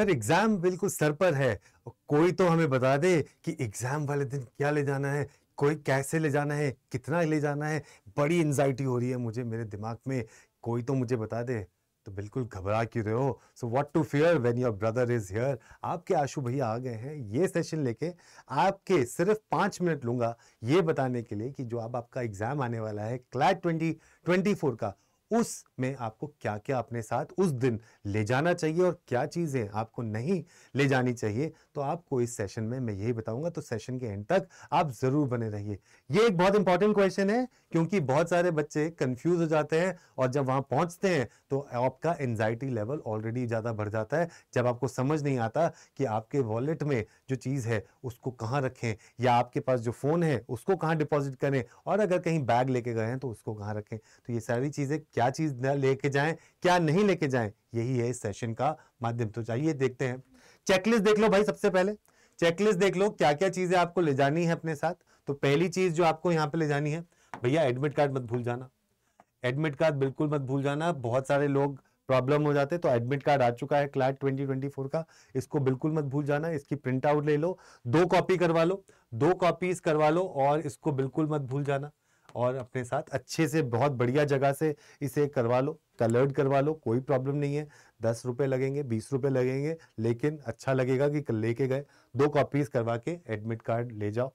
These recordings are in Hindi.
सर एग्जाम बिल्कुल सर पर है कोई तो हमें बता दे कि एग्जाम वाले दिन क्या ले जाना है कोई कैसे ले जाना है कितना ले जाना है बड़ी एनजाइटी हो रही है मुझे मेरे दिमाग में कोई तो मुझे बता दे तो बिल्कुल घबरा क्यों रहे हो so what to fear when your brother is here आपके आशु भैया आ गए हैं ये सेशन लेके आपके सिर्फ पाँच मिनट लूंगा ये बताने के लिए कि जो अब आप आपका एग्ज़ाम आने वाला है क्लैट ट्वेंटी ट्वेंटी फोर का उस में आपको क्या क्या अपने साथ उस दिन ले जाना चाहिए और क्या चीज़ें आपको नहीं ले जानी चाहिए तो आपको इस सेशन में मैं यही बताऊंगा तो सेशन के एंड तक आप ज़रूर बने रहिए ये एक बहुत इंपॉर्टेंट क्वेश्चन है क्योंकि बहुत सारे बच्चे कन्फ्यूज़ हो जाते हैं और जब वहाँ पहुँचते हैं तो आपका एनजाइटी लेवल ऑलरेडी ज़्यादा बढ़ जाता है जब आपको समझ नहीं आता कि आपके वॉलेट में जो चीज़ है उसको कहाँ रखें या आपके पास जो फ़ोन है उसको कहाँ डिपॉजिट करें और अगर कहीं बैग लेके गए हैं तो उसको कहाँ रखें तो ये सारी चीज़ें क्या चीज़ क्या लेके जाएं क्या नहीं लेके जाएं यही है इस सेशन का माध्यम तो चाहिए देखते हैं चेकलिस्ट देख लो भाई सबसे पहले चेकलिस्ट देख लो क्या क्या चीजें आपको ले जानी है अपने साथ तो पहली चीज जो आपको यहाँ पे ले जानी है भैया एडमिट कार्ड मत भूल जाना एडमिट कार्ड बिल्कुल मत भूल जाना बहुत सारे लोग प्रॉब्लम हो जाते तो एडमिट कार्ड आ चुका है क्लैट 2024 का इसको बिल्कुल मत भूल जाना इसकी प्रिंट आउट ले लो दो कॉपी करवा लो दो कॉपीज करवा लो और इसको बिल्कुल मत भूल जाना और अपने साथ अच्छे से बहुत बढ़िया जगह से इसे करवा लो कलर्ड करवा लो कोई प्रॉब्लम नहीं है दस रुपये लगेंगे बीस रुपये लगेंगे लेकिन अच्छा लगेगा कि लेके गए दो कॉपीज़ करवा के एडमिट कार्ड ले जाओ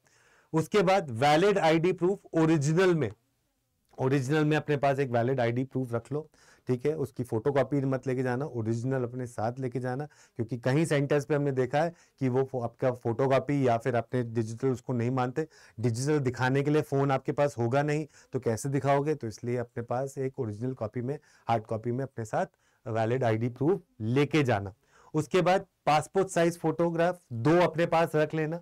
उसके बाद वैलिड आईडी प्रूफ ओरिजिनल में ओरिजिनल में अपने पास एक वैलिड आईडी प्रूफ रख लो ठीक है उसकी फोटो कॉपी मत लेके जाना ओरिजिनल अपने साथ लेके जाना क्योंकि कहीं सेंटर्स पे हमने देखा है कि वो आपका फोटो या फिर आपने डिजिटल उसको नहीं मानते डिजिटल दिखाने के लिए फ़ोन आपके पास होगा नहीं तो कैसे दिखाओगे तो इसलिए अपने पास एक ओरिजिनल कॉपी में हार्ड कॉपी में अपने साथ वैलिड आई प्रूफ लेके जाना उसके बाद पासपोर्ट साइज फोटोग्राफ दो अपने पास रख लेना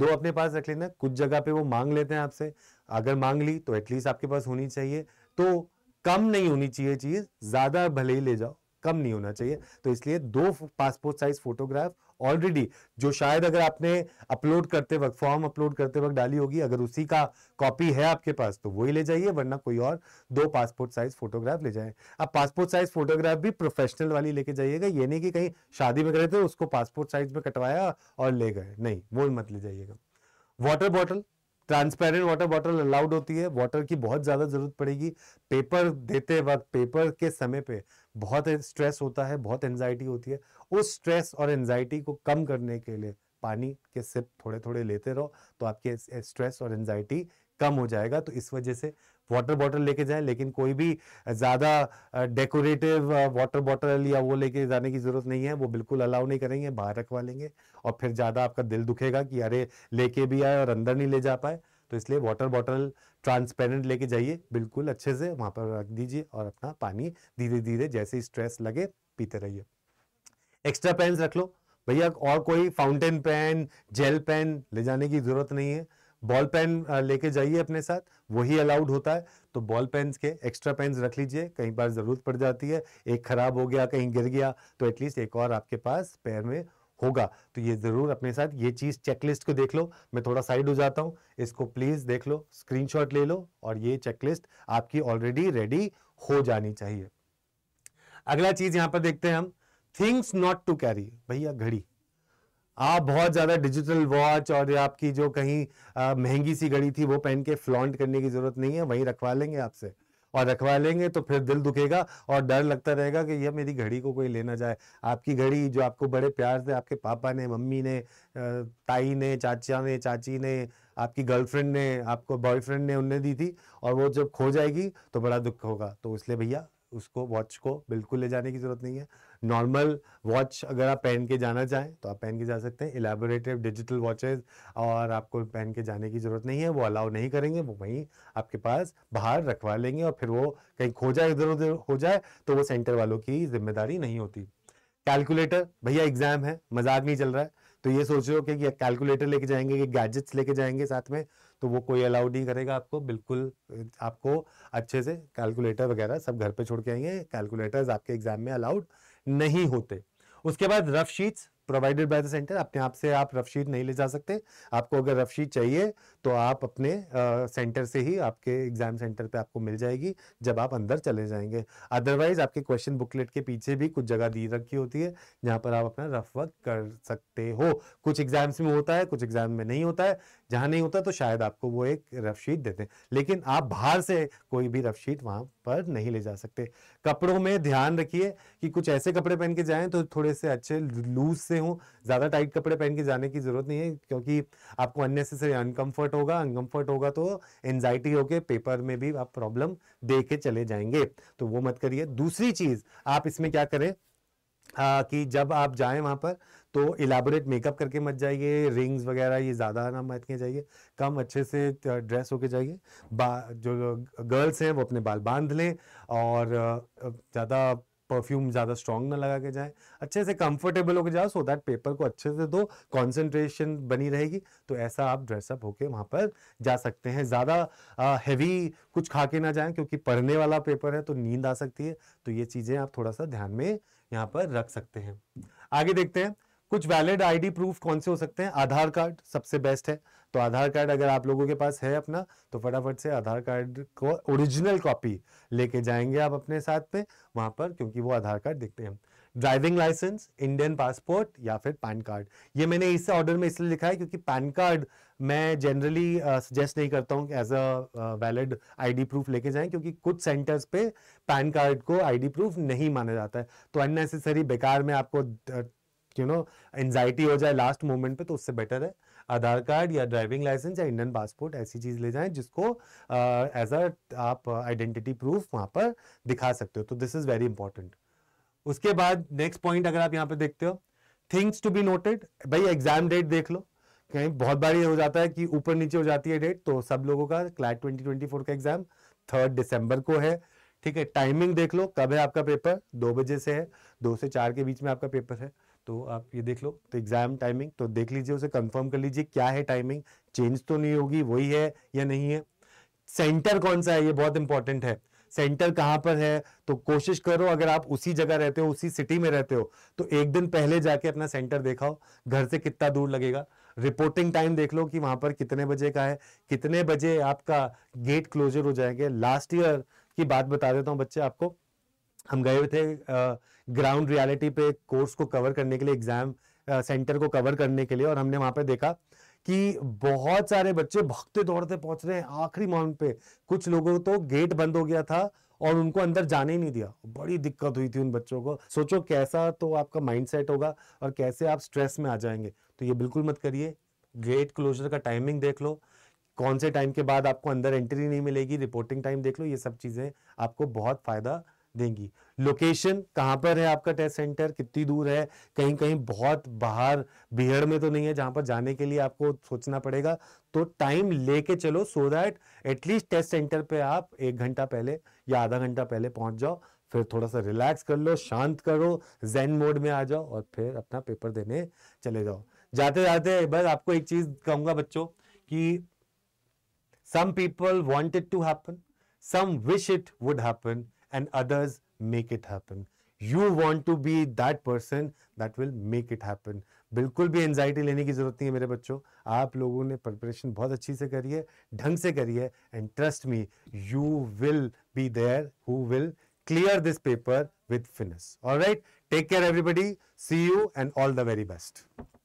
दो अपने पास रख लेना कुछ जगह पे वो मांग लेते हैं आपसे अगर मांग ली तो एटलीस्ट आपके पास होनी चाहिए तो कम नहीं होनी चाहिए चीज ज्यादा भले ही ले जाओ कम नहीं होना चाहिए तो इसलिए दो पासपोर्ट साइज फोटोग्राफ ऑलरेडी जो शायद अगर आपने अपलोड करते वक्त फॉर्म अपलोड करते वक्त डाली होगी अगर उसी का कॉपी है आपके पास तो वही ले जाइए वरना कोई और दो पासपोर्ट साइज फोटोग्राफ ले जाए अब पासपोर्ट साइज फोटोग्राफ भी प्रोफेशनल वाली लेके जाइएगा ये नहीं कि कहीं शादी में करे थे उसको पासपोर्ट साइज में कटवाया और ले गए नहीं वो मत ले जाइएगा water bottle transparent water bottle allowed होती है वाटर की बहुत ज़्यादा ज़रूरत पड़ेगी पेपर देते वक्त पेपर के समय पे बहुत स्ट्रेस होता है बहुत एनजाइटी होती है उस स्ट्रेस और एनजाइटी को कम करने के लिए पानी के सिप थोड़े थोड़े लेते रहो तो आपके स्ट्रेस और एनजाइटी कम हो जाएगा तो इस वजह से वाटर बॉटल लेके जाए लेकिन कोई भी ज़्यादा डेकोरेटिव वाटर बॉटल या वो लेके जाने की ज़रूरत नहीं है वो बिल्कुल अलाउ नहीं करेंगे बाहर रखवा लेंगे और फिर ज़्यादा आपका दिल दुखेगा कि अरे लेके भी आए और अंदर नहीं ले जा पाए तो इसलिए वाटर बॉटल ट्रांसपेरेंट लेके जाइए बिल्कुल अच्छे से वहां पर रख दीजिए और अपना पानी धीरे धीरे जैसे स्ट्रेस लगे पीते रहिए एक्स्ट्रा पेन रख लो भैया और कोई फाउंटेन पेन जेल पेन ले जाने की ज़रूरत नहीं है बॉल पेन लेके जाइए अपने साथ वही अलाउड होता है तो बॉल पेन के एक्स्ट्रा पेन रख लीजिए कई बार ज़रूरत पड़ जाती है एक ख़राब हो गया कहीं गिर गया तो एटलीस्ट एक और आपके पास पैर में होगा तो ये ज़रूर अपने साथ ये चीज़ चेकलिस्ट को देख लो मैं थोड़ा साइड हो जाता हूं इसको प्लीज़ देख लो स्क्रीनशॉट ले लो और ये चेकलिस्ट आपकी ऑलरेडी रेडी हो जानी चाहिए अगला चीज़ यहाँ पर देखते हैं हम थिंग्स नॉट टू कैरी भैया घड़ी आप बहुत ज़्यादा डिजिटल वॉच और आपकी जो कहीं महंगी सी घड़ी थी वो पहन के फ्लॉन्ट करने की ज़रूरत नहीं है वहीं रखवा लेंगे आपसे और रखवा लेंगे तो फिर दिल दुखेगा और डर लगता रहेगा कि यह मेरी घड़ी को कोई लेना जाए आपकी घड़ी जो आपको बड़े प्यार से आपके पापा ने मम्मी ने ताई ने चाचा ने चाची ने आपकी गर्लफ्रेंड ने आपको बॉयफ्रेंड ने उनने दी थी और वो जब खो जाएगी तो बड़ा दुख होगा तो इसलिए भैया उसको वॉच को बिल्कुल ले जाने की ज़रूरत नहीं है नॉर्मल वॉच अगर आप पहन के जाना चाहें तो आप पहन के जा सकते हैं एलेबोरेटिव डिजिटल वॉचेज और आपको पहन के जाने की ज़रूरत नहीं है वो अलाउ नहीं करेंगे वो वहीं आपके पास बाहर रखवा लेंगे और फिर वो कहीं खो जाए इधर उधर हो जाए तो वो सेंटर वालों की जिम्मेदारी नहीं होती कैलकुलेटर भैया एग्जाम है मजाक नहीं चल रहा है तो ये सोच रहे हो कि कैलकुलेटर लेके जाएंगे कि गैजेट्स लेके जाएंगे साथ में तो वो कोई अलाउड नहीं करेगा आपको बिल्कुल आपको अच्छे से कैलकुलेटर वगैरह सब घर पे छोड़ के आएंगे कैलकुलेटर्स आपके एग्जाम में अलाउड नहीं होते उसके बाद rough sheets provided by the centre अपने आप से आप रफ शीट नहीं ले जा सकते आपको अगर रफ शीट चाहिए तो आप अपने सेंटर से ही आपके एग्जाम सेंटर पे आपको मिल जाएगी जब आप अंदर चले जाएंगे अदरवाइज आपके क्वेश्चन बुकलेट के पीछे भी कुछ जगह दी रखी होती है जहाँ पर आप अपना रफ वर्क कर सकते हो कुछ एग्जाम्स में होता है कुछ एग्जाम में नहीं होता है जहां नहीं होता तो शायद आपको वो एक रफ शीट देते लेकिन आप बाहर से कोई भी रफ शीट वहाँ पर नहीं ले जा सकते कपड़ों में ध्यान रखिए कि कुछ ऐसे कपड़े पहन के जाएं तो थोड़े से अच्छे लूज से हों ज़्यादा टाइट कपड़े पहन के जाने की ज़रूरत नहीं है क्योंकि आपको अननेसेसरी अनकम्फर्ट होगा अनकम्फर्ट होगा तो एनजाइटी होके पेपर में भी आप प्रॉब्लम दे के चले जाएंगे तो वो मत करिए दूसरी चीज़ आप इसमें क्या करें कि जब आप जाएं वहाँ पर तो इलाबोरेट मेकअप करके मत जाइए रिंग्स वगैरह ये ज़्यादा ना मत के जाइए कम अच्छे से ड्रेस होके जाइए जो गर्ल्स हैं वो अपने बाल बांध लें और ज़्यादा परफ्यूम ज़्यादा स्ट्रॉन्ग ना लगा के जाए अच्छे से कंफर्टेबल होकर जाओ सो दैट पेपर को अच्छे से दो कॉन्सेंट्रेशन बनी रहेगी तो ऐसा आप ड्रेसअप होके वहाँ पर जा सकते हैं ज़्यादा हैवी कुछ खा के ना जाएं क्योंकि पढ़ने वाला पेपर है तो नींद आ सकती है तो ये चीज़ें आप थोड़ा सा ध्यान में यहाँ पर रख सकते हैं आगे देखते हैं कुछ वैलिड आईडी प्रूफ कौन से हो सकते हैं आधार कार्ड सबसे बेस्ट है तो आधार कार्ड अगर आप लोगों के पास है अपना तो फटाफट से आधार कार्ड को ओरिजिनल कॉपी लेके जाएंगे आप अपने साथ में वहां पर क्योंकि वो आधार कार्ड देखते हैं ड्राइविंग लाइसेंस इंडियन पासपोर्ट या फिर पैन कार्ड ये मैंने इस ऑर्डर में इसलिए लिखा है क्योंकि पैन कार्ड मैं जनरली सजेस्ट uh, नहीं करता हूँ as a valid ID proof लेके जाएं क्योंकि कुछ सेंटर्स पे पैन कार्ड को आईडी प्रूफ नहीं माना जाता है तो अननेसेसरी बेकार में आपको यू नो एनजाइटी हो जाए लास्ट मोमेंट पे तो उससे बेटर है आधार कार्ड या ड्राइविंग लाइसेंस या इंडियन पासपोर्ट ऐसी चीज़ ले जाएं जिसको एज uh, अ आप आइडेंटिटी प्रूफ वहाँ पर दिखा सकते हो तो दिस इज़ वेरी इंपॉर्टेंट उसके बाद नेक्स्ट पॉइंट अगर आप यहाँ पे देखते हो थिंग्स टू बी नोटेड भाई एग्जाम डेट देख लो कहीं बहुत बार ये हो जाता है कि ऊपर नीचे हो जाती है डेट तो सब लोगों का क्लैट 2024 का एग्जाम थर्ड दिसंबर को है ठीक है टाइमिंग देख लो कब है आपका पेपर दो बजे से है दो से चार के बीच में आपका पेपर है तो आप ये देख लो तो एग्जाम टाइमिंग तो देख लीजिए उसे कंफर्म कर लीजिए क्या है टाइमिंग चेंज तो नहीं होगी वही है या नहीं है सेंटर कौन सा है ये बहुत इंपॉर्टेंट है सेंटर कहाँ पर है तो कोशिश करो अगर आप उसी जगह रहते हो उसी सिटी में रहते हो तो एक दिन पहले जाके अपना सेंटर देखाओ घर से कितना दूर लगेगा रिपोर्टिंग टाइम देख लो कि वहां पर कितने बजे का है कितने बजे आपका गेट क्लोजर हो जाएंगे लास्ट ईयर की बात बता देता हूँ बच्चे आपको हम गए हुए थे ग्राउंड रियलिटी पे कोर्स को कवर करने के लिए एग्जाम सेंटर को कवर करने के लिए और हमने वहां पर देखा कि बहुत सारे बच्चे भक्ते दौड़ते पहुंच रहे हैं आखिरी माउंट पे कुछ लोगों तो गेट बंद हो गया था और उनको अंदर जाने ही नहीं दिया बड़ी दिक्कत हुई थी उन बच्चों को सोचो कैसा तो आपका माइंडसेट होगा और कैसे आप स्ट्रेस में आ जाएंगे तो ये बिल्कुल मत करिए गेट क्लोजर का टाइमिंग देख लो कौन से टाइम के बाद आपको अंदर एंट्री नहीं मिलेगी रिपोर्टिंग टाइम देख लो ये सब चीज़ें आपको बहुत फ़ायदा देंगी लोकेशन कहाँ पर है आपका टेस्ट सेंटर कितनी दूर है कहीं कहीं बहुत बाहर बिहड़ में तो नहीं है जहां पर जाने के लिए आपको सोचना पड़ेगा तो टाइम लेके चलो so that at least test centre पे आप एक घंटा पहले या आधा घंटा पहले पहुंच जाओ फिर थोड़ा सा रिलैक्स कर लो शांत करो जैन मोड में आ जाओ और फिर अपना पेपर देने चले जाओ जाते जाते बस आपको एक चीज़ कहूंगा बच्चों कि some people want it to happen some wish it would happen and others make it happen you want to be that person that will make it happen बिल्कुल भी एनजाइटी लेने की जरूरत नहीं है मेरे बच्चों आप लोगों ने प्रिपरेशन बहुत अच्छी से करी है ढंग से करी है and trust me you will be there who will clear this paper with finish all right take care everybody see you and all the very best